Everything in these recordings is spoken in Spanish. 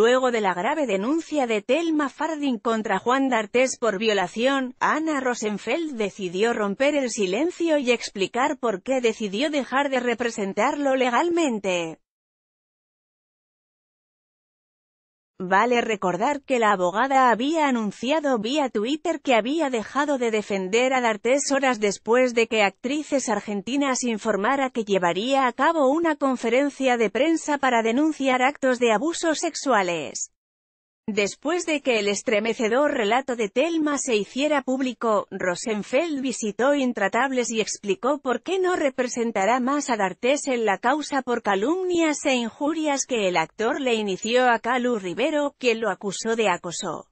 Luego de la grave denuncia de Telma Fardin contra Juan D'Artes por violación, Ana Rosenfeld decidió romper el silencio y explicar por qué decidió dejar de representarlo legalmente. Vale recordar que la abogada había anunciado vía Twitter que había dejado de defender a D'Artes horas después de que Actrices Argentinas informara que llevaría a cabo una conferencia de prensa para denunciar actos de abusos sexuales. Después de que el estremecedor relato de Telma se hiciera público, Rosenfeld visitó Intratables y explicó por qué no representará más a D'Artes en la causa por calumnias e injurias que el actor le inició a Calu Rivero, quien lo acusó de acoso.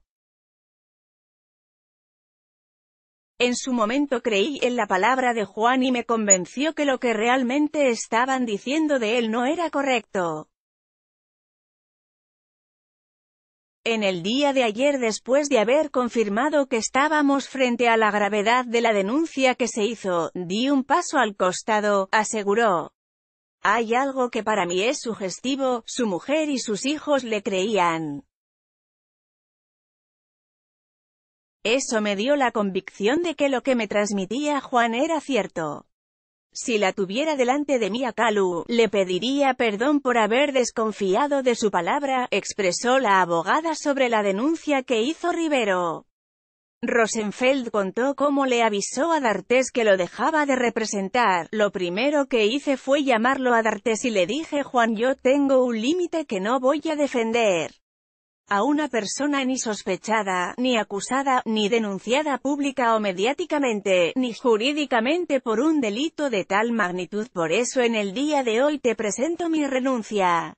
En su momento creí en la palabra de Juan y me convenció que lo que realmente estaban diciendo de él no era correcto. en el día de ayer después de haber confirmado que estábamos frente a la gravedad de la denuncia que se hizo, di un paso al costado, aseguró. Hay algo que para mí es sugestivo, su mujer y sus hijos le creían. Eso me dio la convicción de que lo que me transmitía Juan era cierto. Si la tuviera delante de mí a Kalu, le pediría perdón por haber desconfiado de su palabra, expresó la abogada sobre la denuncia que hizo Rivero. Rosenfeld contó cómo le avisó a D'Artes que lo dejaba de representar. Lo primero que hice fue llamarlo a D'Artes y le dije Juan yo tengo un límite que no voy a defender a una persona ni sospechada, ni acusada, ni denunciada pública o mediáticamente, ni jurídicamente por un delito de tal magnitud. Por eso en el día de hoy te presento mi renuncia.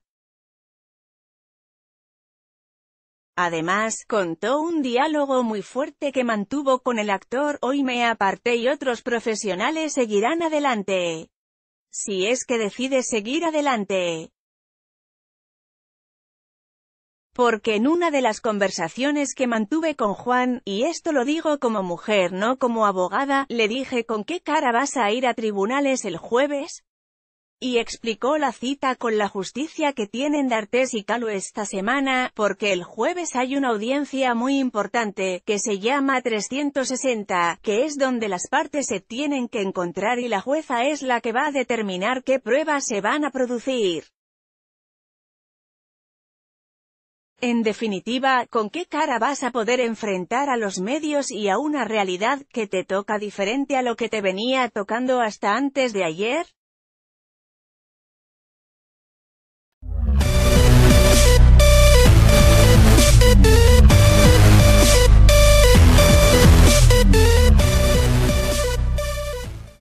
Además, contó un diálogo muy fuerte que mantuvo con el actor, hoy me aparté y otros profesionales seguirán adelante. Si es que decides seguir adelante. Porque en una de las conversaciones que mantuve con Juan, y esto lo digo como mujer no como abogada, le dije ¿con qué cara vas a ir a tribunales el jueves? Y explicó la cita con la justicia que tienen D'Artes y Calo esta semana, porque el jueves hay una audiencia muy importante, que se llama 360, que es donde las partes se tienen que encontrar y la jueza es la que va a determinar qué pruebas se van a producir. En definitiva, ¿con qué cara vas a poder enfrentar a los medios y a una realidad que te toca diferente a lo que te venía tocando hasta antes de ayer?